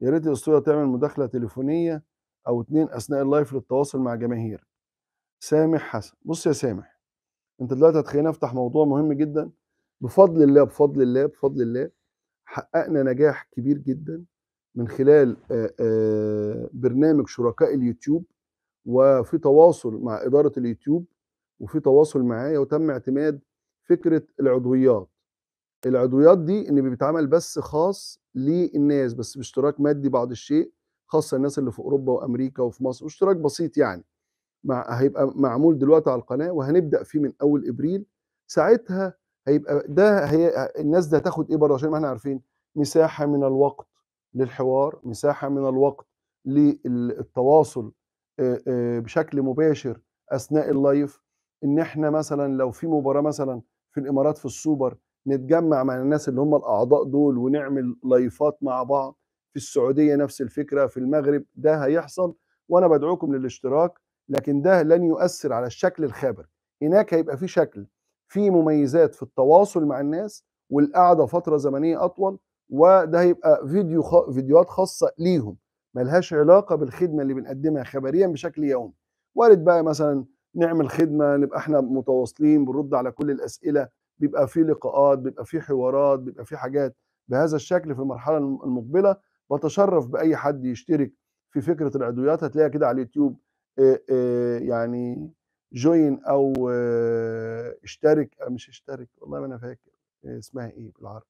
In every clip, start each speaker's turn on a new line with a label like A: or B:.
A: يا ريت الاسطوره تعمل مداخله تليفونيه او اتنين اثناء اللايف للتواصل مع جماهير سامح حسن بص يا سامح انت دلوقتي هتخليني افتح موضوع مهم جدا بفضل الله بفضل الله بفضل الله حققنا نجاح كبير جدا من خلال برنامج شركاء اليوتيوب وفي تواصل مع اداره اليوتيوب وفي تواصل معايا وتم اعتماد فكره العضويات العضويات دي ان بيتعمل بس خاص للناس بس باشتراك مادي بعض الشيء خاصه الناس اللي في اوروبا وامريكا وفي مصر واشتراك بسيط يعني مع هيبقى معمول دلوقتي على القناه وهنبدا فيه من اول ابريل ساعتها هيبقى ده هي الناس دي هتاخد ايه بره عشان ما احنا عارفين مساحه من الوقت للحوار مساحه من الوقت للتواصل بشكل مباشر اثناء اللايف ان احنا مثلا لو في مباراه مثلا في الامارات في السوبر نتجمع مع الناس اللي هم الاعضاء دول ونعمل لايفات مع بعض في السعوديه نفس الفكره في المغرب ده هيحصل وانا بدعوكم للاشتراك لكن ده لن يؤثر على الشكل الخابر هناك هيبقى في شكل في مميزات في التواصل مع الناس والقعده فتره زمنيه اطول وده هيبقى فيديو خ... فيديوهات خاصه ليهم ملهاش علاقه بالخدمه اللي بنقدمها خبريا بشكل يومي وارد بقى مثلا نعمل خدمه نبقى احنا متواصلين بنرد على كل الاسئله بيبقى في لقاءات بيبقى في حوارات بيبقى في حاجات بهذا الشكل في المرحله المقبله بتشرف باي حد يشترك في فكره العضويات هتلاقيها كده على اليوتيوب يعني جوين او اشترك أو آه، مش اشترك والله ما انا فاكر آه، اسمها ايه بالعربي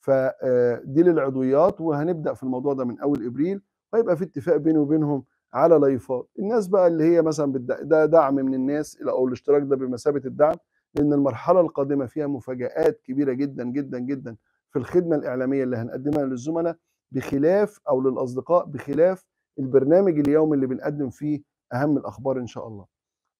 A: فدي آه، للعضويات وهنبدا في الموضوع ده من اول ابريل ويبقى في اتفاق بيني وبينهم على لايفات الناس بقى اللي هي مثلا ده دعم من الناس او الاشتراك ده بمثابه الدعم لان المرحله القادمه فيها مفاجات كبيره جدا جدا جدا في الخدمه الاعلاميه اللي هنقدمها للزملاء بخلاف او للاصدقاء بخلاف البرنامج اليومي اللي بنقدم فيه اهم الاخبار ان شاء الله